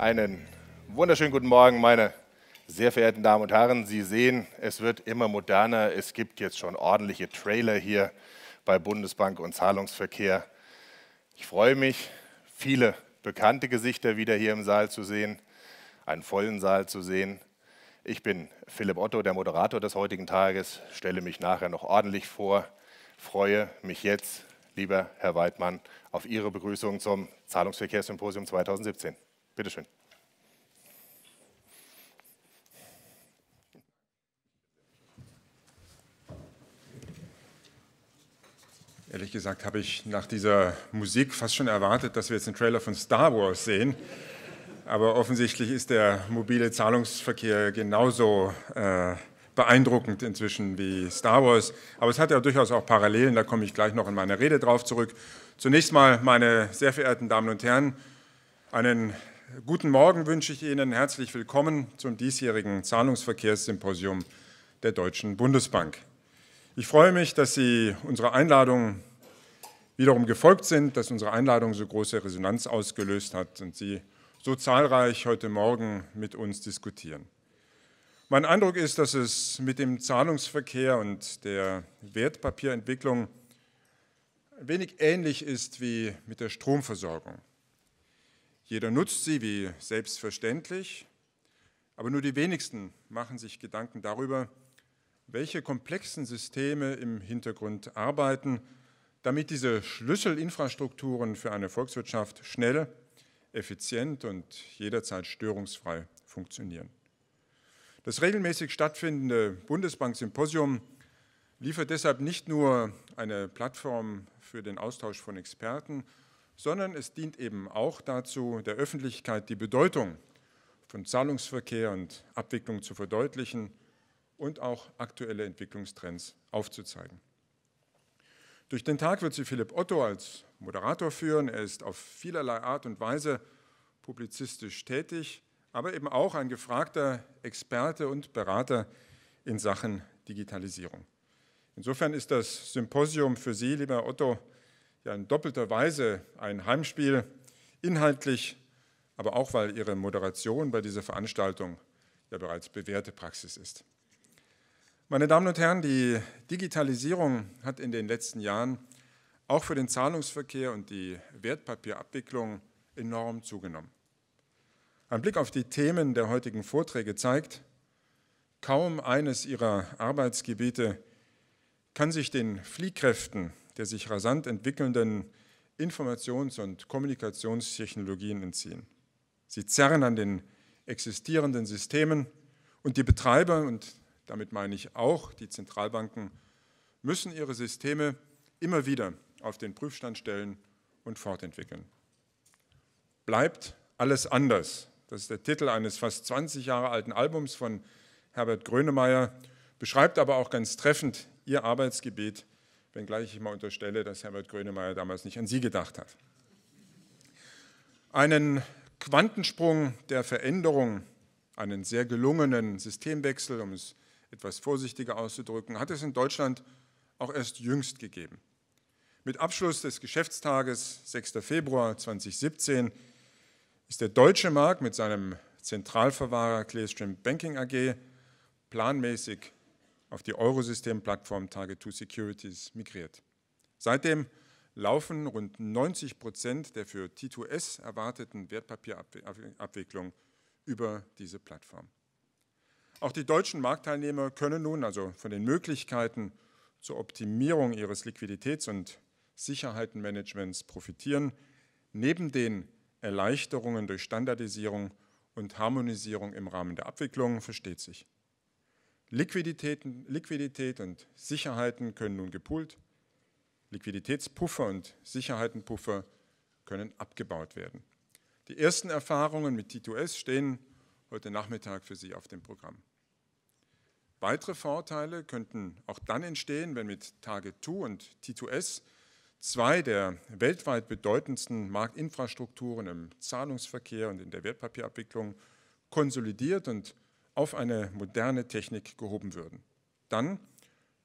Einen wunderschönen guten Morgen, meine sehr verehrten Damen und Herren. Sie sehen, es wird immer moderner. Es gibt jetzt schon ordentliche Trailer hier bei Bundesbank und Zahlungsverkehr. Ich freue mich, viele bekannte Gesichter wieder hier im Saal zu sehen, einen vollen Saal zu sehen. Ich bin Philipp Otto, der Moderator des heutigen Tages, stelle mich nachher noch ordentlich vor, freue mich jetzt, lieber Herr Weidmann, auf Ihre Begrüßung zum Zahlungsverkehrssymposium 2017. Bitte schön. Ehrlich gesagt habe ich nach dieser Musik fast schon erwartet, dass wir jetzt einen Trailer von Star Wars sehen. Aber offensichtlich ist der mobile Zahlungsverkehr genauso äh, beeindruckend inzwischen wie Star Wars. Aber es hat ja durchaus auch Parallelen, da komme ich gleich noch in meiner Rede drauf zurück. Zunächst mal, meine sehr verehrten Damen und Herren, einen Guten Morgen wünsche ich Ihnen herzlich willkommen zum diesjährigen Zahlungsverkehrssymposium der Deutschen Bundesbank. Ich freue mich, dass Sie unserer Einladung wiederum gefolgt sind, dass unsere Einladung so große Resonanz ausgelöst hat und Sie so zahlreich heute Morgen mit uns diskutieren. Mein Eindruck ist, dass es mit dem Zahlungsverkehr und der Wertpapierentwicklung wenig ähnlich ist wie mit der Stromversorgung. Jeder nutzt sie wie selbstverständlich, aber nur die wenigsten machen sich Gedanken darüber, welche komplexen Systeme im Hintergrund arbeiten, damit diese Schlüsselinfrastrukturen für eine Volkswirtschaft schnell, effizient und jederzeit störungsfrei funktionieren. Das regelmäßig stattfindende Bundesbank-Symposium liefert deshalb nicht nur eine Plattform für den Austausch von Experten, sondern es dient eben auch dazu, der Öffentlichkeit die Bedeutung von Zahlungsverkehr und Abwicklung zu verdeutlichen und auch aktuelle Entwicklungstrends aufzuzeigen. Durch den Tag wird sie Philipp Otto als Moderator führen. Er ist auf vielerlei Art und Weise publizistisch tätig, aber eben auch ein gefragter Experte und Berater in Sachen Digitalisierung. Insofern ist das Symposium für Sie, lieber Otto, ja in doppelter Weise ein Heimspiel, inhaltlich, aber auch weil ihre Moderation bei dieser Veranstaltung ja bereits bewährte Praxis ist. Meine Damen und Herren, die Digitalisierung hat in den letzten Jahren auch für den Zahlungsverkehr und die Wertpapierabwicklung enorm zugenommen. Ein Blick auf die Themen der heutigen Vorträge zeigt, kaum eines ihrer Arbeitsgebiete kann sich den Fliehkräften der sich rasant entwickelnden Informations- und Kommunikationstechnologien entziehen. Sie zerren an den existierenden Systemen und die Betreiber, und damit meine ich auch die Zentralbanken, müssen ihre Systeme immer wieder auf den Prüfstand stellen und fortentwickeln. Bleibt alles anders. Das ist der Titel eines fast 20 Jahre alten Albums von Herbert Grönemeyer, beschreibt aber auch ganz treffend ihr Arbeitsgebiet wenngleich ich mal unterstelle, dass Herbert Grönemeyer damals nicht an sie gedacht hat. Einen Quantensprung der Veränderung, einen sehr gelungenen Systemwechsel, um es etwas vorsichtiger auszudrücken, hat es in Deutschland auch erst jüngst gegeben. Mit Abschluss des Geschäftstages 6. Februar 2017 ist der deutsche Markt mit seinem Zentralverwahrer Clearstream Banking AG planmäßig auf die Eurosystem-Plattform Target2 Securities migriert. Seitdem laufen rund 90 Prozent der für T2S erwarteten Wertpapierabwicklung über diese Plattform. Auch die deutschen Marktteilnehmer können nun also von den Möglichkeiten zur Optimierung ihres Liquiditäts- und Sicherheitenmanagements profitieren, neben den Erleichterungen durch Standardisierung und Harmonisierung im Rahmen der Abwicklung, versteht sich. Liquiditäten, Liquidität und Sicherheiten können nun gepoolt, Liquiditätspuffer und Sicherheitenpuffer können abgebaut werden. Die ersten Erfahrungen mit t 2 S stehen heute Nachmittag für Sie auf dem Programm. Weitere Vorteile könnten auch dann entstehen, wenn mit Target 2 und t 2 S zwei der weltweit bedeutendsten Marktinfrastrukturen im Zahlungsverkehr und in der Wertpapierabwicklung konsolidiert und auf eine moderne Technik gehoben würden. Dann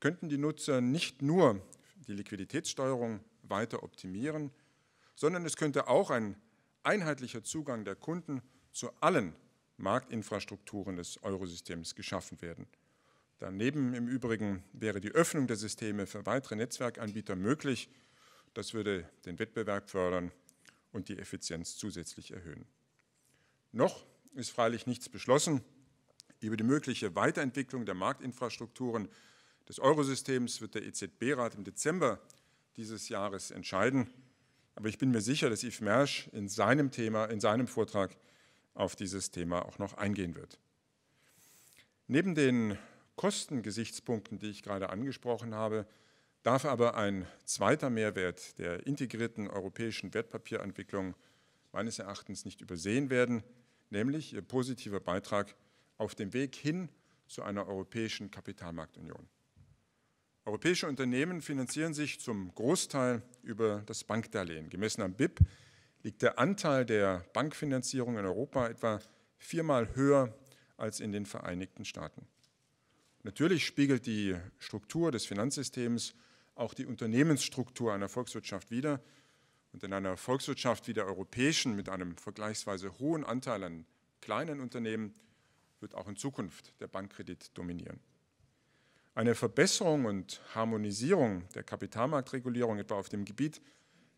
könnten die Nutzer nicht nur die Liquiditätssteuerung weiter optimieren, sondern es könnte auch ein einheitlicher Zugang der Kunden zu allen Marktinfrastrukturen des Eurosystems geschaffen werden. Daneben im Übrigen wäre die Öffnung der Systeme für weitere Netzwerkanbieter möglich. Das würde den Wettbewerb fördern und die Effizienz zusätzlich erhöhen. Noch ist freilich nichts beschlossen. Über die mögliche Weiterentwicklung der Marktinfrastrukturen des Eurosystems wird der EZB-Rat im Dezember dieses Jahres entscheiden. Aber ich bin mir sicher, dass Yves Mersch in seinem Thema, in seinem Vortrag auf dieses Thema auch noch eingehen wird. Neben den Kostengesichtspunkten, die ich gerade angesprochen habe, darf aber ein zweiter Mehrwert der integrierten europäischen Wertpapierentwicklung meines Erachtens nicht übersehen werden, nämlich ihr positiver Beitrag auf dem Weg hin zu einer europäischen Kapitalmarktunion. Europäische Unternehmen finanzieren sich zum Großteil über das Bankdarlehen. Gemessen am BIP liegt der Anteil der Bankfinanzierung in Europa etwa viermal höher als in den Vereinigten Staaten. Natürlich spiegelt die Struktur des Finanzsystems auch die Unternehmensstruktur einer Volkswirtschaft wider. Und in einer Volkswirtschaft wie der europäischen mit einem vergleichsweise hohen Anteil an kleinen Unternehmen wird auch in Zukunft der Bankkredit dominieren. Eine Verbesserung und Harmonisierung der Kapitalmarktregulierung etwa auf dem Gebiet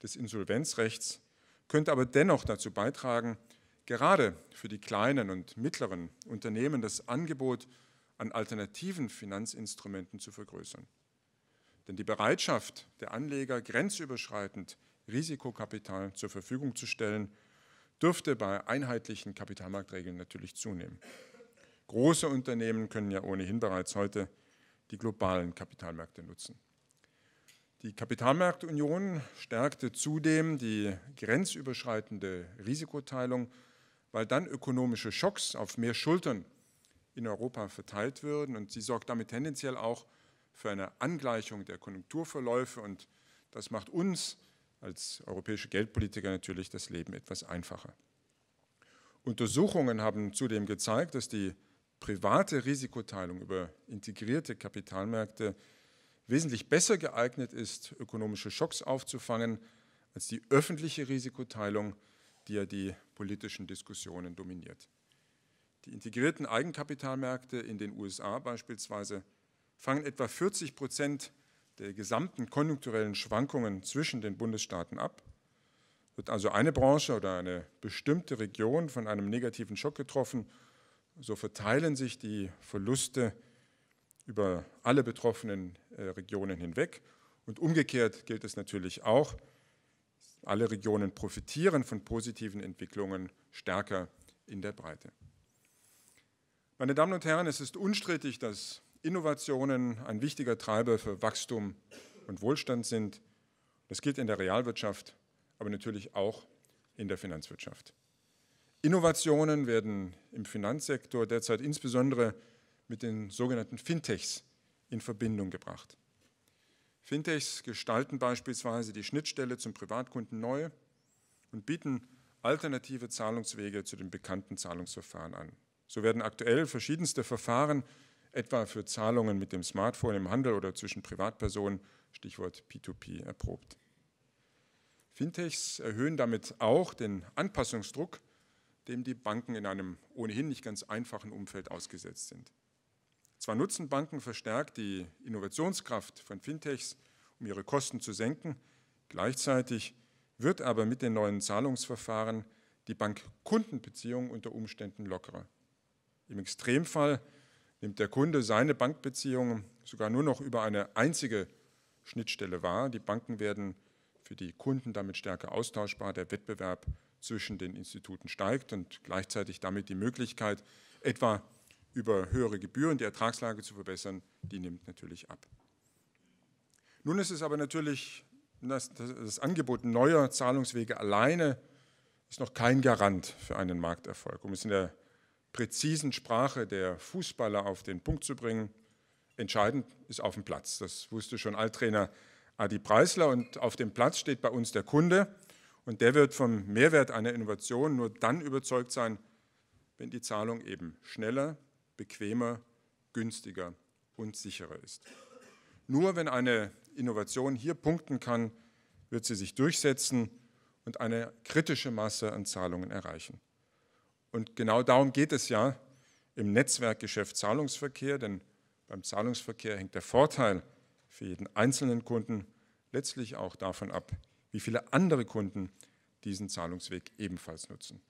des Insolvenzrechts könnte aber dennoch dazu beitragen, gerade für die kleinen und mittleren Unternehmen das Angebot an alternativen Finanzinstrumenten zu vergrößern. Denn die Bereitschaft der Anleger, grenzüberschreitend Risikokapital zur Verfügung zu stellen, dürfte bei einheitlichen Kapitalmarktregeln natürlich zunehmen. Große Unternehmen können ja ohnehin bereits heute die globalen Kapitalmärkte nutzen. Die Kapitalmarktunion stärkte zudem die grenzüberschreitende Risikoteilung, weil dann ökonomische Schocks auf mehr Schultern in Europa verteilt würden und sie sorgt damit tendenziell auch für eine Angleichung der Konjunkturverläufe und das macht uns als europäische Geldpolitiker natürlich das Leben etwas einfacher. Untersuchungen haben zudem gezeigt, dass die private Risikoteilung über integrierte Kapitalmärkte wesentlich besser geeignet ist, ökonomische Schocks aufzufangen, als die öffentliche Risikoteilung, die ja die politischen Diskussionen dominiert. Die integrierten Eigenkapitalmärkte in den USA beispielsweise fangen etwa 40 Prozent der gesamten konjunkturellen Schwankungen zwischen den Bundesstaaten ab. Wird also eine Branche oder eine bestimmte Region von einem negativen Schock getroffen so verteilen sich die Verluste über alle betroffenen äh, Regionen hinweg. Und umgekehrt gilt es natürlich auch, alle Regionen profitieren von positiven Entwicklungen stärker in der Breite. Meine Damen und Herren, es ist unstrittig, dass Innovationen ein wichtiger Treiber für Wachstum und Wohlstand sind. Das gilt in der Realwirtschaft, aber natürlich auch in der Finanzwirtschaft. Innovationen werden im Finanzsektor derzeit insbesondere mit den sogenannten Fintechs in Verbindung gebracht. Fintechs gestalten beispielsweise die Schnittstelle zum Privatkunden neu und bieten alternative Zahlungswege zu den bekannten Zahlungsverfahren an. So werden aktuell verschiedenste Verfahren, etwa für Zahlungen mit dem Smartphone im Handel oder zwischen Privatpersonen, Stichwort P2P, erprobt. Fintechs erhöhen damit auch den Anpassungsdruck dem die Banken in einem ohnehin nicht ganz einfachen Umfeld ausgesetzt sind. Zwar nutzen Banken verstärkt die Innovationskraft von Fintechs, um ihre Kosten zu senken, gleichzeitig wird aber mit den neuen Zahlungsverfahren die Bank-Kundenbeziehung unter Umständen lockerer. Im Extremfall nimmt der Kunde seine Bankbeziehungen sogar nur noch über eine einzige Schnittstelle wahr. Die Banken werden für die Kunden damit stärker austauschbar, der Wettbewerb wird zwischen den Instituten steigt und gleichzeitig damit die Möglichkeit, etwa über höhere Gebühren die Ertragslage zu verbessern, die nimmt natürlich ab. Nun ist es aber natürlich, das, das Angebot neuer Zahlungswege alleine ist noch kein Garant für einen Markterfolg. Um es in der präzisen Sprache der Fußballer auf den Punkt zu bringen, entscheidend ist auf dem Platz. Das wusste schon Alttrainer Adi Preisler und auf dem Platz steht bei uns der Kunde, und der wird vom Mehrwert einer Innovation nur dann überzeugt sein, wenn die Zahlung eben schneller, bequemer, günstiger und sicherer ist. Nur wenn eine Innovation hier punkten kann, wird sie sich durchsetzen und eine kritische Masse an Zahlungen erreichen. Und genau darum geht es ja im Netzwerkgeschäft Zahlungsverkehr, denn beim Zahlungsverkehr hängt der Vorteil für jeden einzelnen Kunden letztlich auch davon ab, wie viele andere Kunden diesen Zahlungsweg ebenfalls nutzen.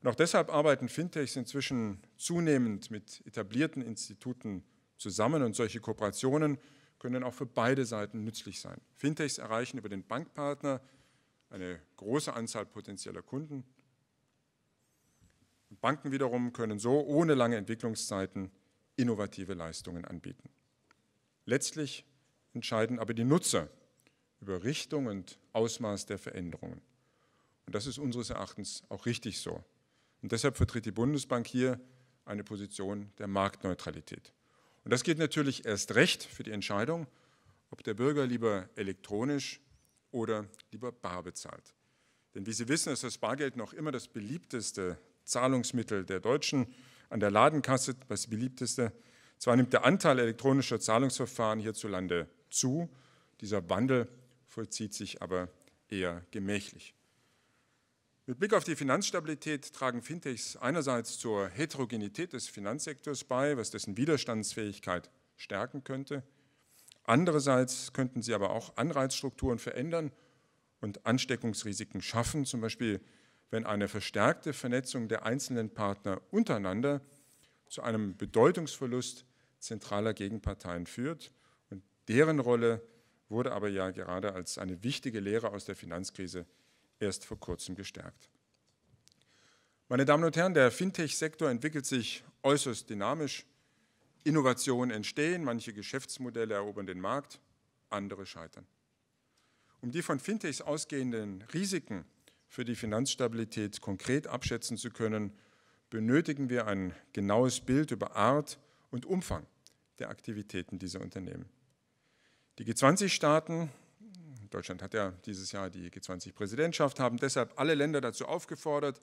Und auch deshalb arbeiten Fintechs inzwischen zunehmend mit etablierten Instituten zusammen und solche Kooperationen können auch für beide Seiten nützlich sein. Fintechs erreichen über den Bankpartner eine große Anzahl potenzieller Kunden. Und Banken wiederum können so ohne lange Entwicklungszeiten innovative Leistungen anbieten. Letztlich entscheiden aber die Nutzer über Richtung und Ausmaß der Veränderungen. Und das ist unseres Erachtens auch richtig so. Und deshalb vertritt die Bundesbank hier eine Position der Marktneutralität. Und das geht natürlich erst recht für die Entscheidung, ob der Bürger lieber elektronisch oder lieber bar bezahlt. Denn wie Sie wissen, ist das Bargeld noch immer das beliebteste Zahlungsmittel der Deutschen an der Ladenkasse, das beliebteste. Zwar nimmt der Anteil elektronischer Zahlungsverfahren hierzulande zu, dieser Wandel vollzieht sich aber eher gemächlich. Mit Blick auf die Finanzstabilität tragen Fintechs einerseits zur Heterogenität des Finanzsektors bei, was dessen Widerstandsfähigkeit stärken könnte. Andererseits könnten sie aber auch Anreizstrukturen verändern und Ansteckungsrisiken schaffen, zum Beispiel wenn eine verstärkte Vernetzung der einzelnen Partner untereinander zu einem Bedeutungsverlust zentraler Gegenparteien führt und deren Rolle wurde aber ja gerade als eine wichtige Lehre aus der Finanzkrise erst vor kurzem gestärkt. Meine Damen und Herren, der Fintech-Sektor entwickelt sich äußerst dynamisch. Innovationen entstehen, manche Geschäftsmodelle erobern den Markt, andere scheitern. Um die von Fintechs ausgehenden Risiken für die Finanzstabilität konkret abschätzen zu können, benötigen wir ein genaues Bild über Art und Umfang der Aktivitäten dieser Unternehmen. Die G20-Staaten, Deutschland hat ja dieses Jahr die G20-Präsidentschaft, haben deshalb alle Länder dazu aufgefordert,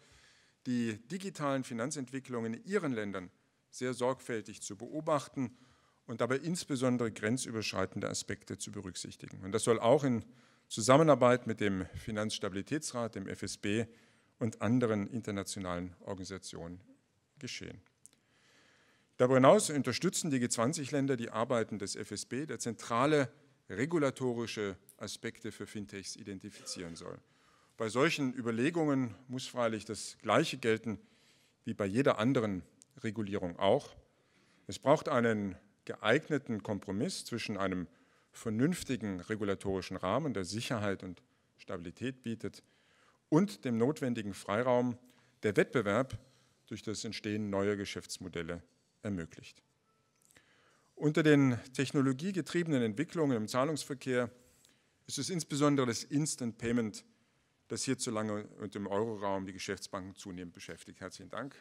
die digitalen Finanzentwicklungen in ihren Ländern sehr sorgfältig zu beobachten und dabei insbesondere grenzüberschreitende Aspekte zu berücksichtigen. Und das soll auch in Zusammenarbeit mit dem Finanzstabilitätsrat, dem FSB und anderen internationalen Organisationen geschehen. Darüber hinaus unterstützen die G20-Länder die Arbeiten des FSB. Der zentrale regulatorische Aspekte für Fintechs identifizieren soll. Bei solchen Überlegungen muss freilich das Gleiche gelten wie bei jeder anderen Regulierung auch. Es braucht einen geeigneten Kompromiss zwischen einem vernünftigen regulatorischen Rahmen, der Sicherheit und Stabilität bietet, und dem notwendigen Freiraum, der Wettbewerb durch das Entstehen neuer Geschäftsmodelle ermöglicht. Unter den technologiegetriebenen Entwicklungen im Zahlungsverkehr ist es insbesondere das Instant Payment, das hierzulande und im Euroraum die Geschäftsbanken zunehmend beschäftigt. Herzlichen Dank.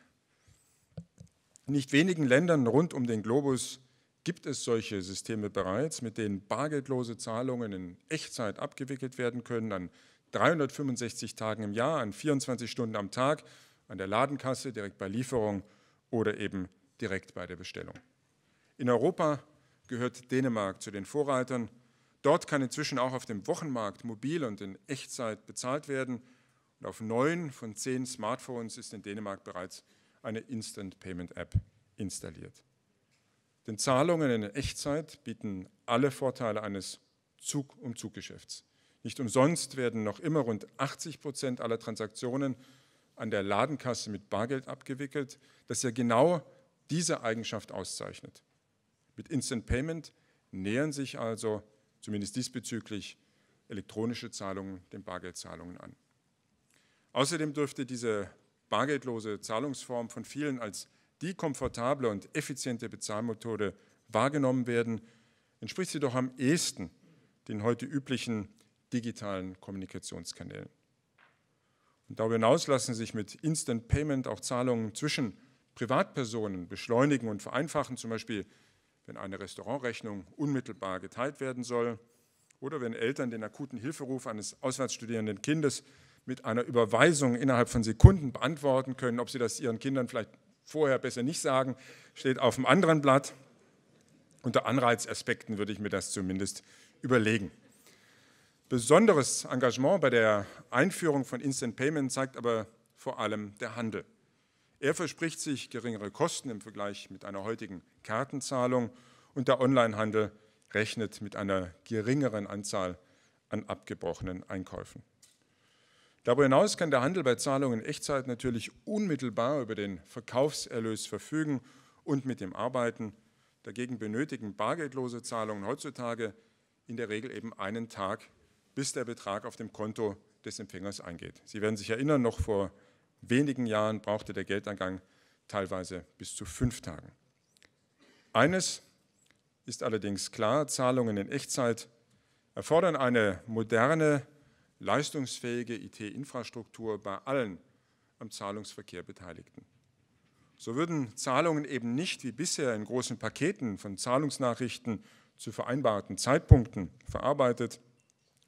In nicht wenigen Ländern rund um den Globus gibt es solche Systeme bereits, mit denen bargeldlose Zahlungen in Echtzeit abgewickelt werden können, an 365 Tagen im Jahr, an 24 Stunden am Tag, an der Ladenkasse, direkt bei Lieferung oder eben direkt bei der Bestellung. In Europa gehört Dänemark zu den Vorreitern. Dort kann inzwischen auch auf dem Wochenmarkt mobil und in Echtzeit bezahlt werden. Und auf neun von zehn Smartphones ist in Dänemark bereits eine Instant Payment App installiert. Denn Zahlungen in Echtzeit bieten alle Vorteile eines Zug-um-Zug-Geschäfts. Nicht umsonst werden noch immer rund 80 Prozent aller Transaktionen an der Ladenkasse mit Bargeld abgewickelt, das ja genau diese Eigenschaft auszeichnet. Mit Instant Payment nähern sich also zumindest diesbezüglich elektronische Zahlungen den Bargeldzahlungen an. Außerdem dürfte diese bargeldlose Zahlungsform von vielen als die komfortable und effiziente Bezahlmethode wahrgenommen werden, entspricht sie doch am ehesten den heute üblichen digitalen Kommunikationskanälen. Und darüber hinaus lassen sich mit Instant Payment auch Zahlungen zwischen Privatpersonen beschleunigen und vereinfachen, zum Beispiel wenn eine Restaurantrechnung unmittelbar geteilt werden soll oder wenn Eltern den akuten Hilferuf eines auswärts studierenden Kindes mit einer Überweisung innerhalb von Sekunden beantworten können, ob sie das ihren Kindern vielleicht vorher besser nicht sagen, steht auf dem anderen Blatt. Unter Anreizaspekten würde ich mir das zumindest überlegen. Besonderes Engagement bei der Einführung von Instant Payment zeigt aber vor allem der Handel. Er verspricht sich geringere Kosten im Vergleich mit einer heutigen Kartenzahlung und der Onlinehandel rechnet mit einer geringeren Anzahl an abgebrochenen Einkäufen. Darüber hinaus kann der Handel bei Zahlungen in Echtzeit natürlich unmittelbar über den Verkaufserlös verfügen und mit dem arbeiten. Dagegen benötigen bargeldlose Zahlungen heutzutage in der Regel eben einen Tag, bis der Betrag auf dem Konto des Empfängers eingeht. Sie werden sich erinnern, noch vor wenigen Jahren brauchte der Geldeingang teilweise bis zu fünf Tagen. Eines ist allerdings klar, Zahlungen in Echtzeit erfordern eine moderne, leistungsfähige IT-Infrastruktur bei allen am Zahlungsverkehr Beteiligten. So würden Zahlungen eben nicht wie bisher in großen Paketen von Zahlungsnachrichten zu vereinbarten Zeitpunkten verarbeitet,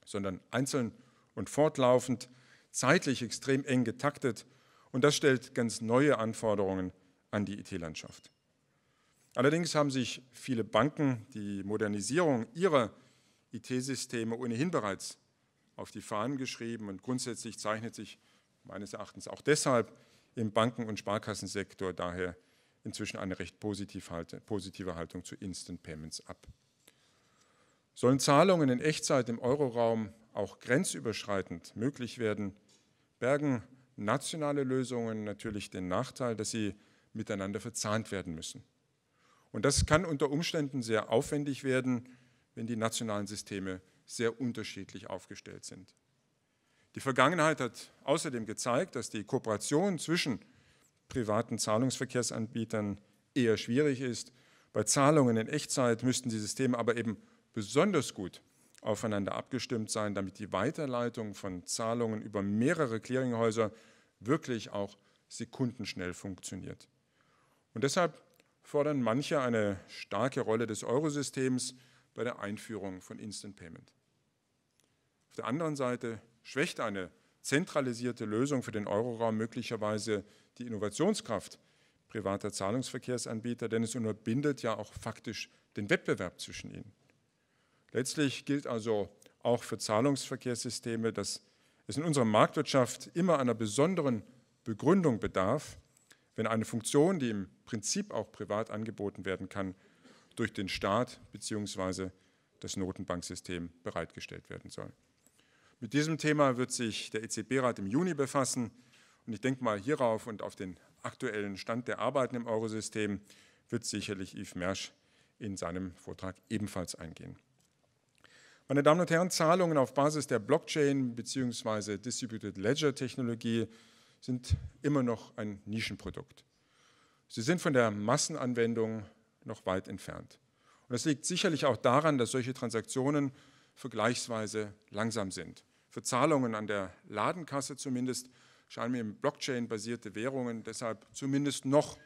sondern einzeln und fortlaufend, zeitlich extrem eng getaktet und das stellt ganz neue Anforderungen an die IT-Landschaft. Allerdings haben sich viele Banken die Modernisierung ihrer IT-Systeme ohnehin bereits auf die Fahnen geschrieben und grundsätzlich zeichnet sich meines Erachtens auch deshalb im Banken- und Sparkassensektor daher inzwischen eine recht positive Haltung zu Instant Payments ab. Sollen Zahlungen in Echtzeit im Euroraum auch grenzüberschreitend möglich werden, bergen nationale Lösungen natürlich den Nachteil, dass sie miteinander verzahnt werden müssen. Und das kann unter Umständen sehr aufwendig werden, wenn die nationalen Systeme sehr unterschiedlich aufgestellt sind. Die Vergangenheit hat außerdem gezeigt, dass die Kooperation zwischen privaten Zahlungsverkehrsanbietern eher schwierig ist. Bei Zahlungen in Echtzeit müssten die Systeme aber eben besonders gut aufeinander abgestimmt sein, damit die Weiterleitung von Zahlungen über mehrere Clearinghäuser wirklich auch sekundenschnell funktioniert. Und deshalb fordern manche eine starke Rolle des Eurosystems bei der Einführung von Instant Payment. Auf der anderen Seite schwächt eine zentralisierte Lösung für den Euroraum möglicherweise die Innovationskraft privater Zahlungsverkehrsanbieter, denn es unterbindet ja auch faktisch den Wettbewerb zwischen ihnen. Letztlich gilt also auch für Zahlungsverkehrssysteme, dass es in unserer Marktwirtschaft immer einer besonderen Begründung bedarf, wenn eine Funktion, die im Prinzip auch privat angeboten werden kann, durch den Staat bzw. das Notenbanksystem bereitgestellt werden soll. Mit diesem Thema wird sich der EZB-Rat im Juni befassen und ich denke mal hierauf und auf den aktuellen Stand der Arbeiten im Eurosystem wird sicherlich Yves Mersch in seinem Vortrag ebenfalls eingehen. Meine Damen und Herren, Zahlungen auf Basis der Blockchain bzw. Distributed Ledger Technologie sind immer noch ein Nischenprodukt. Sie sind von der Massenanwendung noch weit entfernt. Und das liegt sicherlich auch daran, dass solche Transaktionen vergleichsweise langsam sind. Für Zahlungen an der Ladenkasse zumindest scheinen mir Blockchain-basierte Währungen deshalb zumindest noch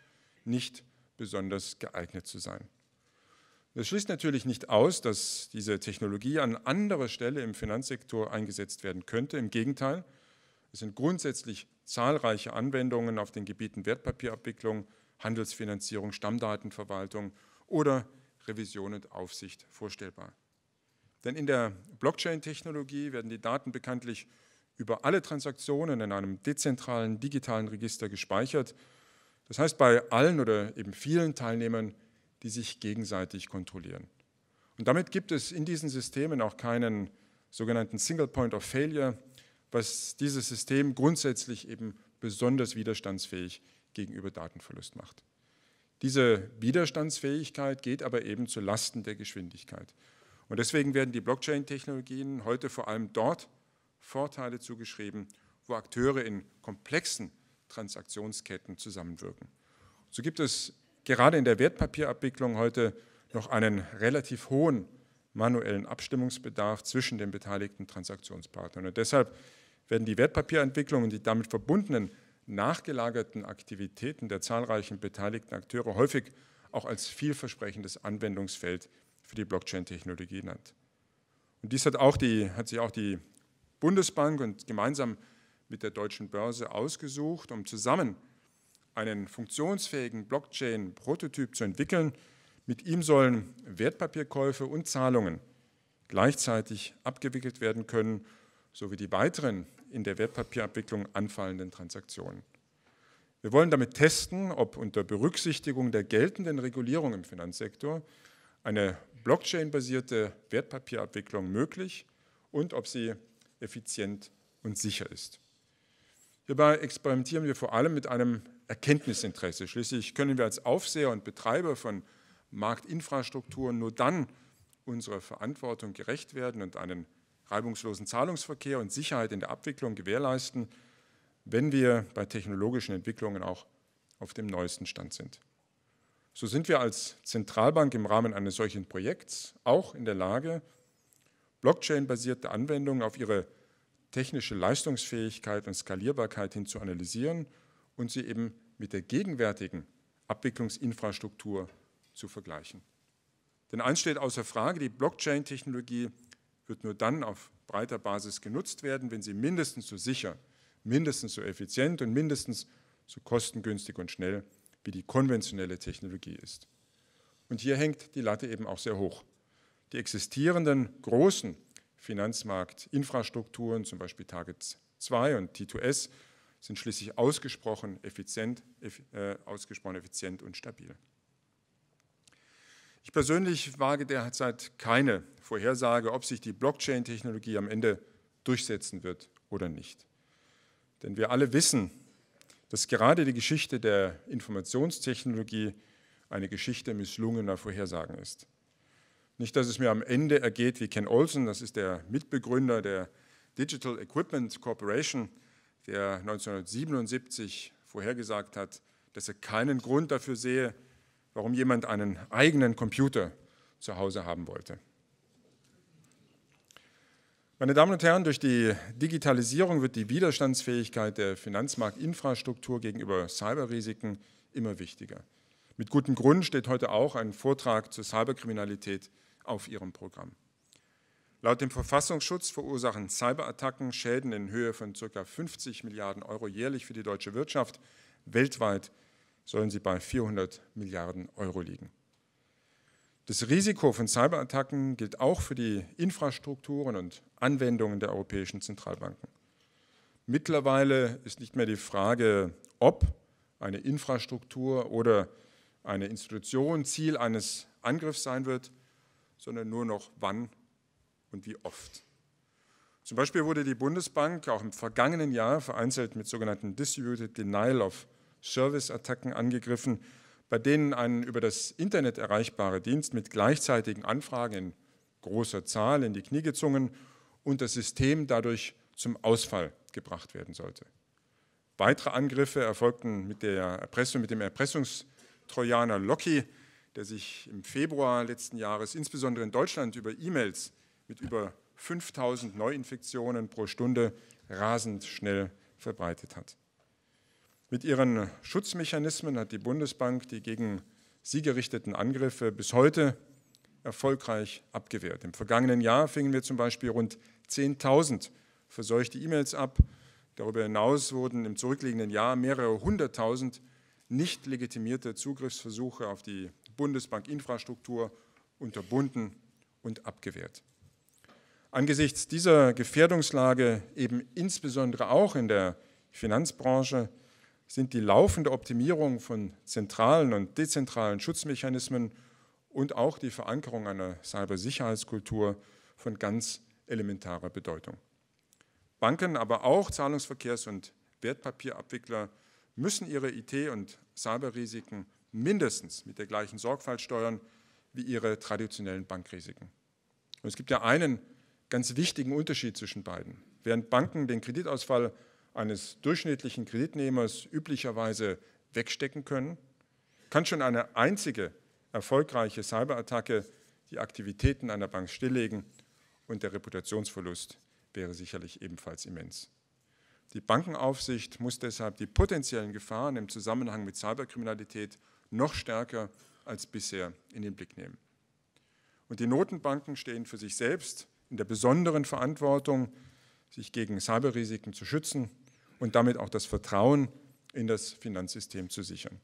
nicht besonders geeignet zu sein. Das schließt natürlich nicht aus, dass diese Technologie an anderer Stelle im Finanzsektor eingesetzt werden könnte. Im Gegenteil, es sind grundsätzlich zahlreiche Anwendungen auf den Gebieten Wertpapierabwicklung, Handelsfinanzierung, Stammdatenverwaltung oder Revision und Aufsicht vorstellbar. Denn in der Blockchain-Technologie werden die Daten bekanntlich über alle Transaktionen in einem dezentralen digitalen Register gespeichert. Das heißt, bei allen oder eben vielen Teilnehmern die sich gegenseitig kontrollieren. Und damit gibt es in diesen Systemen auch keinen sogenannten Single Point of Failure, was dieses System grundsätzlich eben besonders widerstandsfähig gegenüber Datenverlust macht. Diese Widerstandsfähigkeit geht aber eben zu Lasten der Geschwindigkeit. Und deswegen werden die Blockchain-Technologien heute vor allem dort Vorteile zugeschrieben, wo Akteure in komplexen Transaktionsketten zusammenwirken. So gibt es gerade in der Wertpapierabwicklung heute noch einen relativ hohen manuellen Abstimmungsbedarf zwischen den beteiligten Transaktionspartnern. Und deshalb werden die Wertpapierentwicklung und die damit verbundenen nachgelagerten Aktivitäten der zahlreichen beteiligten Akteure häufig auch als vielversprechendes Anwendungsfeld für die Blockchain-Technologie genannt. Und dies hat, auch die, hat sich auch die Bundesbank und gemeinsam mit der Deutschen Börse ausgesucht, um zusammen einen funktionsfähigen Blockchain-Prototyp zu entwickeln. Mit ihm sollen Wertpapierkäufe und Zahlungen gleichzeitig abgewickelt werden können, sowie die weiteren in der Wertpapierabwicklung anfallenden Transaktionen. Wir wollen damit testen, ob unter Berücksichtigung der geltenden Regulierung im Finanzsektor eine Blockchain-basierte Wertpapierabwicklung möglich und ob sie effizient und sicher ist. Hierbei experimentieren wir vor allem mit einem Erkenntnisinteresse. Schließlich können wir als Aufseher und Betreiber von Marktinfrastrukturen nur dann unserer Verantwortung gerecht werden und einen reibungslosen Zahlungsverkehr und Sicherheit in der Abwicklung gewährleisten, wenn wir bei technologischen Entwicklungen auch auf dem neuesten Stand sind. So sind wir als Zentralbank im Rahmen eines solchen Projekts auch in der Lage, Blockchain-basierte Anwendungen auf ihre technische Leistungsfähigkeit und Skalierbarkeit hin zu analysieren und sie eben mit der gegenwärtigen Abwicklungsinfrastruktur zu vergleichen. Denn eins steht außer Frage, die Blockchain-Technologie wird nur dann auf breiter Basis genutzt werden, wenn sie mindestens so sicher, mindestens so effizient und mindestens so kostengünstig und schnell wie die konventionelle Technologie ist. Und hier hängt die Latte eben auch sehr hoch. Die existierenden großen Finanzmarktinfrastrukturen, zum Beispiel Target 2 und T2S, sind schließlich ausgesprochen effizient, äh, ausgesprochen effizient und stabil. Ich persönlich wage derzeit keine Vorhersage, ob sich die Blockchain-Technologie am Ende durchsetzen wird oder nicht. Denn wir alle wissen, dass gerade die Geschichte der Informationstechnologie eine Geschichte misslungener Vorhersagen ist. Nicht, dass es mir am Ende ergeht wie Ken Olson, das ist der Mitbegründer der Digital Equipment Corporation, der 1977 vorhergesagt hat, dass er keinen Grund dafür sehe, warum jemand einen eigenen Computer zu Hause haben wollte. Meine Damen und Herren, durch die Digitalisierung wird die Widerstandsfähigkeit der Finanzmarktinfrastruktur gegenüber Cyberrisiken immer wichtiger. Mit gutem Grund steht heute auch ein Vortrag zur Cyberkriminalität auf Ihrem Programm. Laut dem Verfassungsschutz verursachen Cyberattacken Schäden in Höhe von ca. 50 Milliarden Euro jährlich für die deutsche Wirtschaft. Weltweit sollen sie bei 400 Milliarden Euro liegen. Das Risiko von Cyberattacken gilt auch für die Infrastrukturen und Anwendungen der europäischen Zentralbanken. Mittlerweile ist nicht mehr die Frage, ob eine Infrastruktur oder eine Institution Ziel eines Angriffs sein wird, sondern nur noch wann und wie oft. Zum Beispiel wurde die Bundesbank auch im vergangenen Jahr vereinzelt mit sogenannten Distributed Denial of Service Attacken angegriffen, bei denen ein über das Internet erreichbarer Dienst mit gleichzeitigen Anfragen in großer Zahl in die Knie gezwungen und das System dadurch zum Ausfall gebracht werden sollte. Weitere Angriffe erfolgten mit, der Erpressung, mit dem Erpressungstrojaner Locky, der sich im Februar letzten Jahres insbesondere in Deutschland über E-Mails mit über 5000 Neuinfektionen pro Stunde rasend schnell verbreitet hat. Mit ihren Schutzmechanismen hat die Bundesbank die gegen sie gerichteten Angriffe bis heute erfolgreich abgewehrt. Im vergangenen Jahr fingen wir zum Beispiel rund 10.000 verseuchte E-Mails ab. Darüber hinaus wurden im zurückliegenden Jahr mehrere hunderttausend nicht legitimierte Zugriffsversuche auf die Bundesbankinfrastruktur unterbunden und abgewehrt. Angesichts dieser Gefährdungslage eben insbesondere auch in der Finanzbranche sind die laufende Optimierung von zentralen und dezentralen Schutzmechanismen und auch die Verankerung einer Cybersicherheitskultur von ganz elementarer Bedeutung. Banken, aber auch Zahlungsverkehrs- und Wertpapierabwickler müssen ihre IT- und Cyberrisiken mindestens mit der gleichen Sorgfalt steuern wie ihre traditionellen Bankrisiken. Und es gibt ja einen ganz wichtigen Unterschied zwischen beiden. Während Banken den Kreditausfall eines durchschnittlichen Kreditnehmers üblicherweise wegstecken können, kann schon eine einzige erfolgreiche Cyberattacke die Aktivitäten einer Bank stilllegen und der Reputationsverlust wäre sicherlich ebenfalls immens. Die Bankenaufsicht muss deshalb die potenziellen Gefahren im Zusammenhang mit Cyberkriminalität noch stärker als bisher in den Blick nehmen. Und die Notenbanken stehen für sich selbst in der besonderen Verantwortung, sich gegen Cyberrisiken zu schützen und damit auch das Vertrauen in das Finanzsystem zu sichern.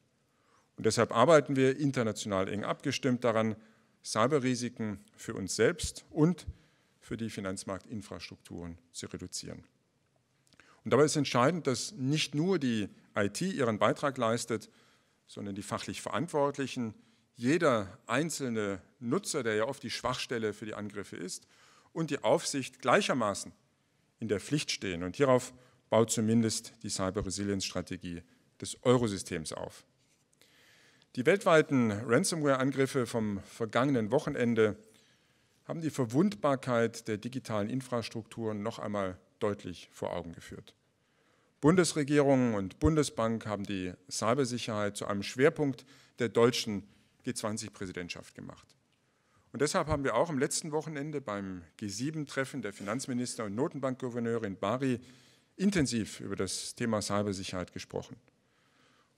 Und deshalb arbeiten wir international eng abgestimmt daran, Cyberrisiken für uns selbst und für die Finanzmarktinfrastrukturen zu reduzieren. Und dabei ist entscheidend, dass nicht nur die IT ihren Beitrag leistet, sondern die fachlich Verantwortlichen, jeder einzelne Nutzer, der ja oft die Schwachstelle für die Angriffe ist, und die Aufsicht gleichermaßen in der Pflicht stehen. Und hierauf baut zumindest die Cyber-Resilience-Strategie des Eurosystems auf. Die weltweiten Ransomware-Angriffe vom vergangenen Wochenende haben die Verwundbarkeit der digitalen Infrastrukturen noch einmal deutlich vor Augen geführt. Bundesregierung und Bundesbank haben die Cybersicherheit zu einem Schwerpunkt der deutschen G20-Präsidentschaft gemacht. Und deshalb haben wir auch am letzten Wochenende beim G7-Treffen der Finanzminister und Notenbankgouverneure in Bari intensiv über das Thema Cybersicherheit gesprochen.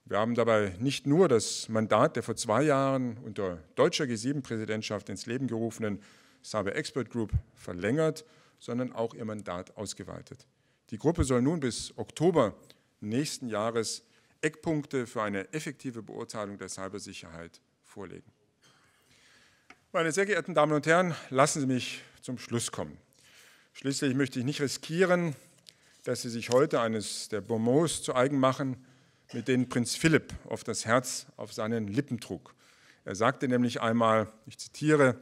Wir haben dabei nicht nur das Mandat der vor zwei Jahren unter deutscher G7-Präsidentschaft ins Leben gerufenen Cyber Expert Group verlängert, sondern auch ihr Mandat ausgeweitet. Die Gruppe soll nun bis Oktober nächsten Jahres Eckpunkte für eine effektive Beurteilung der Cybersicherheit vorlegen. Meine sehr geehrten Damen und Herren, lassen Sie mich zum Schluss kommen. Schließlich möchte ich nicht riskieren, dass Sie sich heute eines der Bonmots zu eigen machen, mit denen Prinz Philipp oft das Herz auf seinen Lippen trug. Er sagte nämlich einmal, ich zitiere,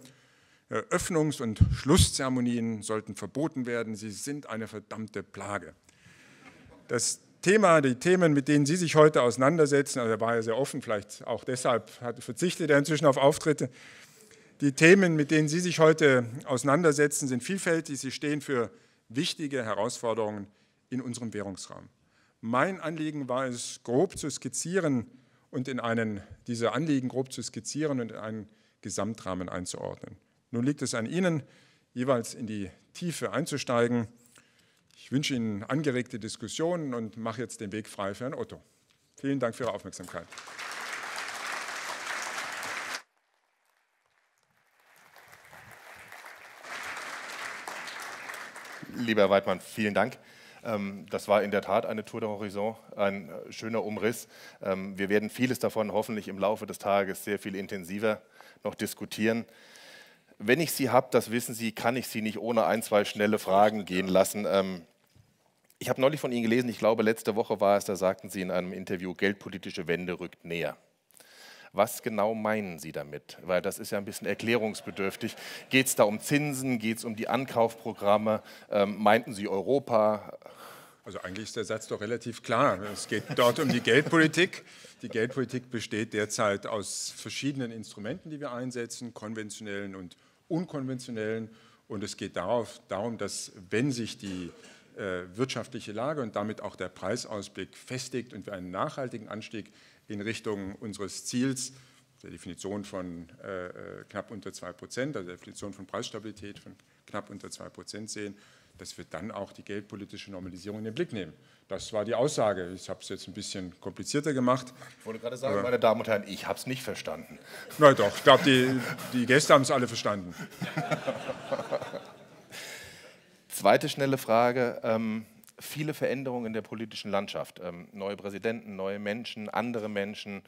Eröffnungs- äh, und Schlusszeremonien sollten verboten werden, sie sind eine verdammte Plage. Das Thema, die Themen, mit denen Sie sich heute auseinandersetzen, also er war ja sehr offen, vielleicht auch deshalb verzichtet er inzwischen auf Auftritte, die Themen, mit denen Sie sich heute auseinandersetzen, sind vielfältig. Sie stehen für wichtige Herausforderungen in unserem Währungsraum. Mein Anliegen war es, grob zu skizzieren und in einen, diese Anliegen grob zu skizzieren und in einen Gesamtrahmen einzuordnen. Nun liegt es an Ihnen, jeweils in die Tiefe einzusteigen. Ich wünsche Ihnen angeregte Diskussionen und mache jetzt den Weg frei für Herrn Otto. Vielen Dank für Ihre Aufmerksamkeit. lieber Weidmann, vielen Dank. Ähm, das war in der Tat eine Tour d'Horizon, ein äh, schöner Umriss. Ähm, wir werden vieles davon hoffentlich im Laufe des Tages sehr viel intensiver noch diskutieren. Wenn ich Sie habe, das wissen Sie, kann ich Sie nicht ohne ein, zwei schnelle Fragen gehen lassen. Ähm, ich habe neulich von Ihnen gelesen, ich glaube, letzte Woche war es, da sagten Sie in einem Interview, geldpolitische Wende rückt näher. Was genau meinen Sie damit? Weil das ist ja ein bisschen erklärungsbedürftig. Geht es da um Zinsen? Geht es um die Ankaufprogramme? Ähm, meinten Sie Europa? Also eigentlich ist der Satz doch relativ klar. Es geht dort um die Geldpolitik. Die Geldpolitik besteht derzeit aus verschiedenen Instrumenten, die wir einsetzen, konventionellen und unkonventionellen. Und es geht darauf, darum, dass wenn sich die äh, wirtschaftliche Lage und damit auch der Preisausblick festigt und wir einen nachhaltigen Anstieg in Richtung unseres Ziels, der Definition von äh, äh, knapp unter 2 Prozent, also der Definition von Preisstabilität von knapp unter 2 Prozent sehen, dass wir dann auch die geldpolitische Normalisierung in den Blick nehmen. Das war die Aussage. Ich habe es jetzt ein bisschen komplizierter gemacht. Ich wollte gerade sagen, Aber, meine Damen und Herren, ich habe es nicht verstanden. Na doch, ich glaube, die, die Gäste haben es alle verstanden. Zweite schnelle Frage. Ähm, viele Veränderungen in der politischen Landschaft. Ähm, neue Präsidenten, neue Menschen, andere Menschen,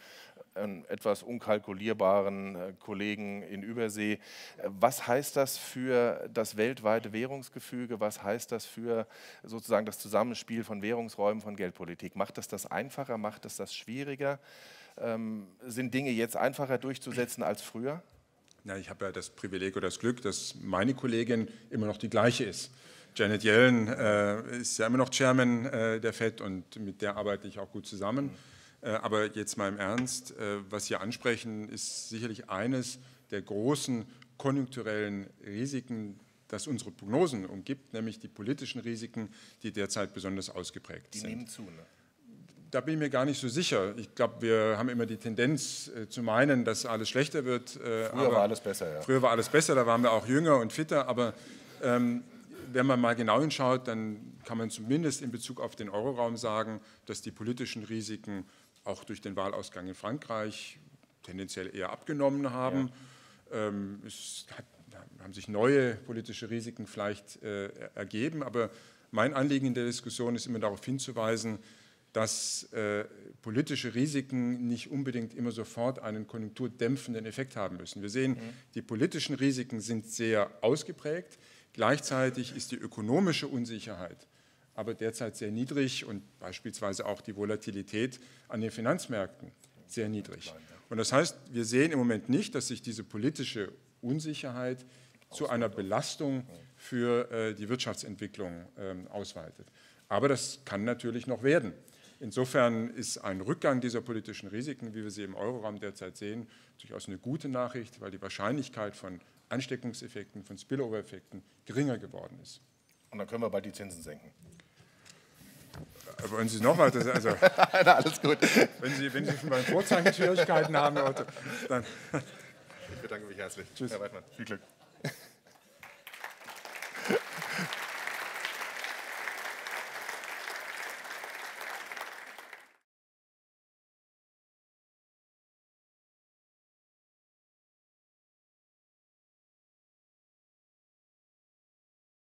ähm, etwas unkalkulierbaren äh, Kollegen in Übersee. Äh, was heißt das für das weltweite Währungsgefüge? Was heißt das für sozusagen das Zusammenspiel von Währungsräumen, von Geldpolitik? Macht das das einfacher? Macht das das schwieriger? Ähm, sind Dinge jetzt einfacher durchzusetzen als früher? Na, ich habe ja das Privileg oder das Glück, dass meine Kollegin immer noch die gleiche ist. Janet Yellen äh, ist ja immer noch Chairman äh, der FED und mit der arbeite ich auch gut zusammen. Mhm. Äh, aber jetzt mal im Ernst, äh, was Sie ansprechen, ist sicherlich eines der großen konjunkturellen Risiken, das unsere Prognosen umgibt, nämlich die politischen Risiken, die derzeit besonders ausgeprägt die sind. Die nehmen zu, ne? Da bin ich mir gar nicht so sicher. Ich glaube, wir haben immer die Tendenz äh, zu meinen, dass alles schlechter wird. Äh, früher war alles besser, ja. Früher war alles besser, da waren wir auch jünger und fitter, aber ähm, wenn man mal genau hinschaut, dann kann man zumindest in Bezug auf den Euroraum sagen, dass die politischen Risiken auch durch den Wahlausgang in Frankreich tendenziell eher abgenommen haben. Ja. Ähm, es hat, haben sich neue politische Risiken vielleicht äh, ergeben, aber mein Anliegen in der Diskussion ist immer darauf hinzuweisen, dass äh, politische Risiken nicht unbedingt immer sofort einen konjunkturdämpfenden Effekt haben müssen. Wir sehen, mhm. die politischen Risiken sind sehr ausgeprägt. Gleichzeitig ist die ökonomische Unsicherheit aber derzeit sehr niedrig und beispielsweise auch die Volatilität an den Finanzmärkten sehr niedrig. Und das heißt, wir sehen im Moment nicht, dass sich diese politische Unsicherheit zu einer Belastung für äh, die Wirtschaftsentwicklung ähm, ausweitet. Aber das kann natürlich noch werden. Insofern ist ein Rückgang dieser politischen Risiken, wie wir sie im Euroraum derzeit sehen, durchaus eine gute Nachricht, weil die Wahrscheinlichkeit von Ansteckungseffekten, von Spillover-Effekten geringer geworden ist. Und dann können wir bald die Zinsen senken. Äh, wollen Sie noch weiter? Also, Na, alles gut. Wenn Sie, wenn Sie schon mal Vorzeichen Schwierigkeiten haben, Leute, dann. Ich bedanke mich herzlich. Tschüss. Herr Weidmann, viel Glück.